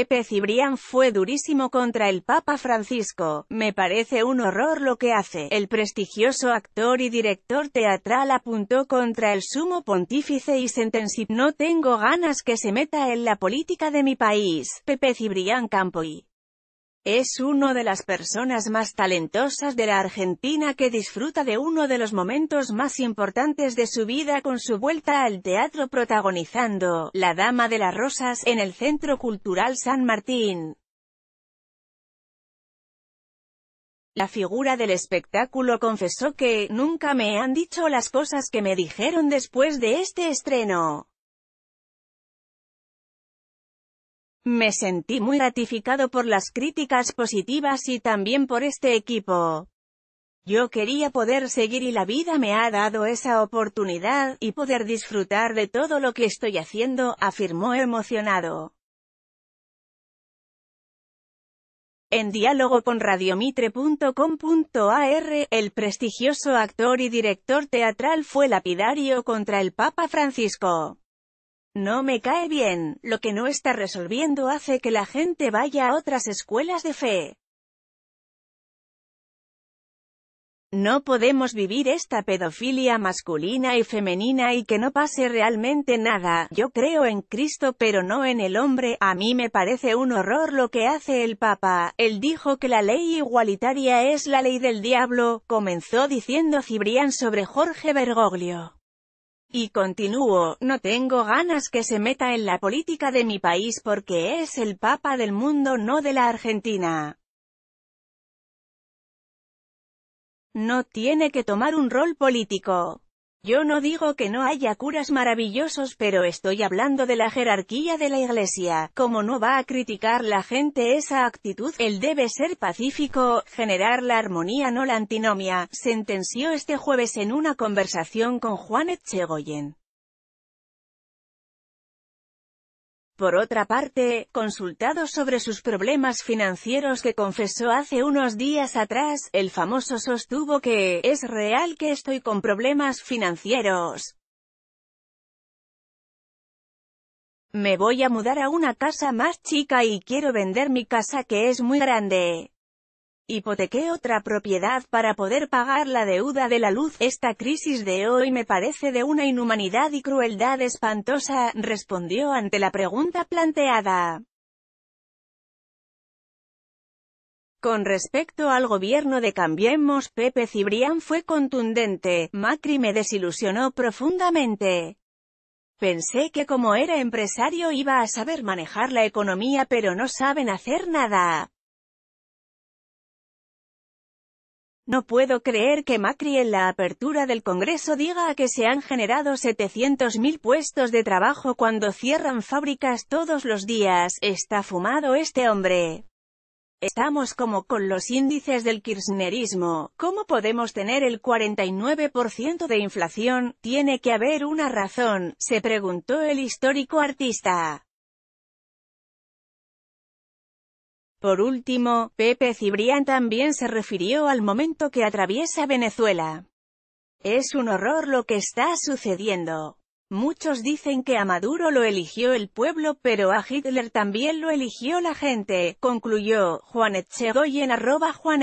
Pepe Cibrián fue durísimo contra el Papa Francisco. Me parece un horror lo que hace. El prestigioso actor y director teatral apuntó contra el sumo pontífice y sentenció. No tengo ganas que se meta en la política de mi país. Pepe Cibrián Campoy. Es uno de las personas más talentosas de la Argentina que disfruta de uno de los momentos más importantes de su vida con su vuelta al teatro protagonizando La Dama de las Rosas en el Centro Cultural San Martín. La figura del espectáculo confesó que, nunca me han dicho las cosas que me dijeron después de este estreno. Me sentí muy gratificado por las críticas positivas y también por este equipo. Yo quería poder seguir y la vida me ha dado esa oportunidad, y poder disfrutar de todo lo que estoy haciendo, afirmó emocionado. En diálogo con radiomitre.com.ar, el prestigioso actor y director teatral fue lapidario contra el Papa Francisco. No me cae bien, lo que no está resolviendo hace que la gente vaya a otras escuelas de fe. No podemos vivir esta pedofilia masculina y femenina y que no pase realmente nada. Yo creo en Cristo pero no en el hombre. A mí me parece un horror lo que hace el Papa. Él dijo que la ley igualitaria es la ley del diablo, comenzó diciendo Cibrián sobre Jorge Bergoglio. Y continúo, no tengo ganas que se meta en la política de mi país porque es el papa del mundo no de la Argentina. No tiene que tomar un rol político. Yo no digo que no haya curas maravillosos pero estoy hablando de la jerarquía de la iglesia, como no va a criticar la gente esa actitud, él debe ser pacífico, generar la armonía no la antinomia, sentenció este jueves en una conversación con Juan Echegoyen. Por otra parte, consultado sobre sus problemas financieros que confesó hace unos días atrás, el famoso sostuvo que, es real que estoy con problemas financieros. Me voy a mudar a una casa más chica y quiero vender mi casa que es muy grande hipotequé otra propiedad para poder pagar la deuda de la luz. Esta crisis de hoy me parece de una inhumanidad y crueldad espantosa, respondió ante la pregunta planteada. Con respecto al gobierno de Cambiemos, Pepe Cibrián fue contundente, Macri me desilusionó profundamente. Pensé que como era empresario iba a saber manejar la economía pero no saben hacer nada. No puedo creer que Macri en la apertura del Congreso diga que se han generado 700.000 puestos de trabajo cuando cierran fábricas todos los días. Está fumado este hombre. Estamos como con los índices del kirchnerismo. ¿Cómo podemos tener el 49% de inflación? Tiene que haber una razón, se preguntó el histórico artista. Por último, Pepe Cibrián también se refirió al momento que atraviesa Venezuela. Es un horror lo que está sucediendo. Muchos dicen que a Maduro lo eligió el pueblo pero a Hitler también lo eligió la gente, concluyó Juan Echegoyen arroba Juan